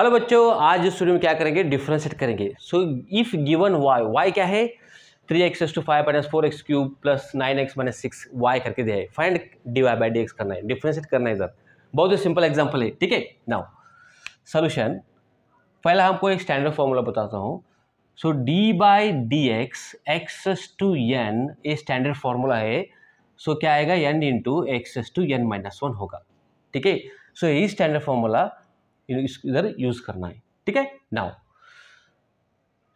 hello बच्चों आज इस स्टूडियो में क्या करेंगे डिफ्रेंशिएट करेंगे so if given y y क्या है three x s to five minus four x cube plus nine x minus six y करके दिया है find d Y by D x करना है डिफ्रेंशिएट करना है इधर बहुत ही सिंपल एग्जाम्पल है ठीक है नाउ सोल्यूशन पहला हमको एक स्टैंडर्ड फॉर्मूला बताता हूँ so d by D x x s to n ये स्टैंडर्ड फॉर्मूला है सो so, क्या आएगा n into x s to n minus one होगा ठीक है सो यही स्टैंडर्ड फॉर्मूला इधर यूज़ करना है ठीक है now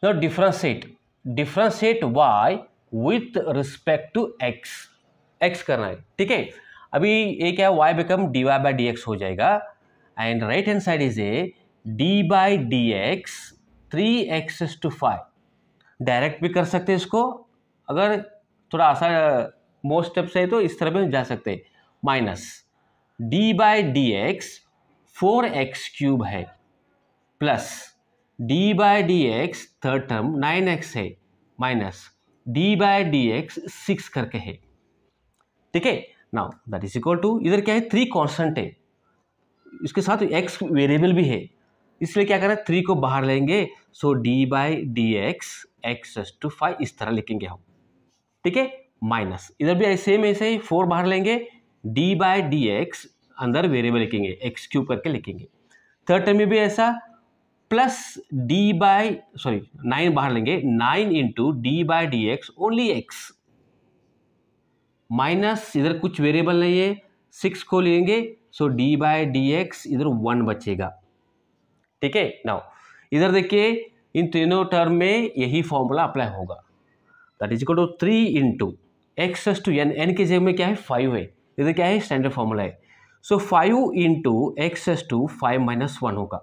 now differentiate differentiate Y with respect to X X करना है ठीक है अभी ये क्या D Y by D X हो जाएगा and right hand side is a D by D X three X to five direct भी कर सकते हैं इसको अगर थोड़ा आसान मोस्ट स्टेप से तो इस तरह भी जा सकते हैं minus d by D x four x cube है plus d by d x third term nine x है minus d by d x six करके है ठीक है now that is equal to इधर क्या है थ्री कॉन्स्टेंट है इसके साथ एक्स वेरिएबल भी है इसलिए क्या करें थ्री को बाहर लेंगे so d by D x x to five इस तरह लिखेंगे हम ठीक है माइनस इधर भी सेम ऐसे ही फोर बाहर लेंगे डी बाई डी एक्स अंदर वेरिएबल लिखेंगे एक्स क्यूब करके लिखेंगे थर्ड टर्म में भी ऐसा plus d by sorry nine बाहर लेंगे nine into d by d x only x minus इधर कुछ वेरिएबल नहीं है सिक्स को लेंगे so d by d x इधर वन बचेगा ठीक है नाउ इधर देखिए इन तीनों टर्म में यही फॉर्मूला अप्लाई होगा that is equal to three into x to n n के जगह में क्या है फाइव है इधर क्या है स्टैंडर्ड फॉर्मूला है so five into x s to five minus one होगा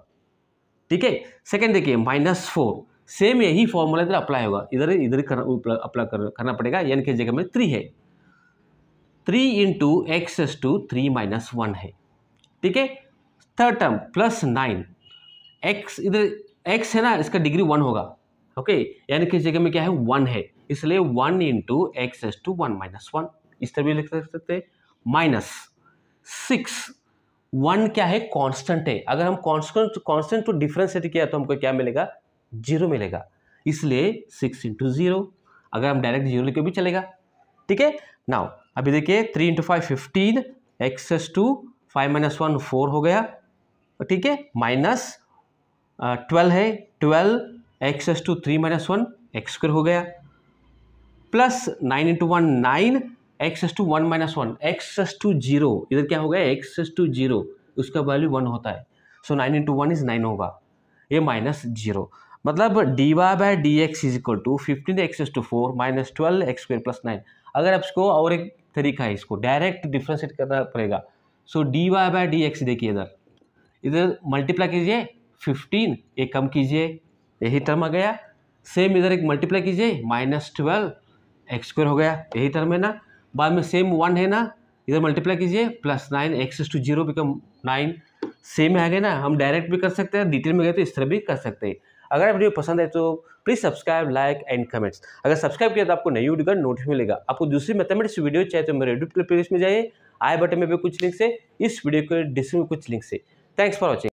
ठीक है सेकेंड देखिए माइनस फोर सेम यही फॉर्मूला इधर अप्लाई होगा इधर इधर करना अप्लाई करना पड़ेगा एन के जगह में थ्री है three into x s to three minus one है ठीक है third term plus nine x इधर एक्स है ना इसका डिग्री वन होगा ओके यानी कि जगह में क्या है वन है इसलिए one into x s to one minus one इस तरह भी लिख सकते हैं माइनस सिक्स वन क्या है कांस्टेंट है अगर हम कांस्टेंट कांस्टेंट को डिफ्रेंशिएट किया तो हमको क्या मिलेगा जीरो मिलेगा इसलिए सिक्स इंटू जीरो अगर हम डायरेक्ट जीरो लेके भी चलेगा ठीक है नाउ अभी देखिए three into five fifteen x's to five minus one four हो गया ठीक है माइनस ट्वेल्व है twelve x's to three minus one एक्सक्र हो गया plus nine into one nine x s to one minus one x s to zero इधर क्या हो गया एक्स एस टू जीरो उसका वैल्यू वन होता है so nine into one is nine होगा ये माइनस जीरो मतलब D y by d x is equal to fifteen x s to four minus twelve x square plus nine अगर आप इसको और एक तरीका है इसको डायरेक्ट डिफ्रेंशिएट करना पड़ेगा so d y by d x देखिए इधर इधर मल्टीप्लाई कीजिए फिफ्टीन ये कम कीजिए यही टर्म आ गया सेम इधर एक मल्टीप्लाई कीजिए माइनस ट्वेल्व एक्स स्क्वेयर हो गया यही टर्म है ना बाद में सेम वन है ना इधर मल्टीप्लाई कीजिए plus nine x's to zero become nine same है ना हम डायरेक्ट भी कर सकते हैं डिटेल में गए तो इस तरह भी कर सकते हैं अगर वीडियो पसंद है तो please subscribe like and comments अगर सब्सक्राइब किया तो आपको नई वीडियो का नोटिस मिलेगा आपको दूसरी मैथमेटिक्स वीडियो चाहिए तो मेरे यूट्यूब प्लेलिस्ट में जाइए आई बटन में भी कुछ लिंक से इस वीडियो के डिस्क्रिप्शन में कुछ लिंक से थैंक्स फॉर वॉचिंग